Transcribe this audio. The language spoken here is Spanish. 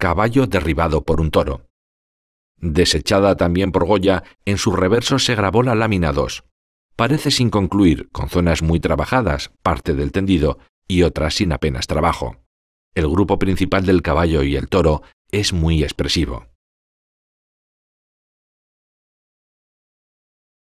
Caballo derribado por un toro. Desechada también por Goya, en su reverso se grabó la lámina 2. Parece sin concluir, con zonas muy trabajadas, parte del tendido, y otras sin apenas trabajo. El grupo principal del caballo y el toro es muy expresivo.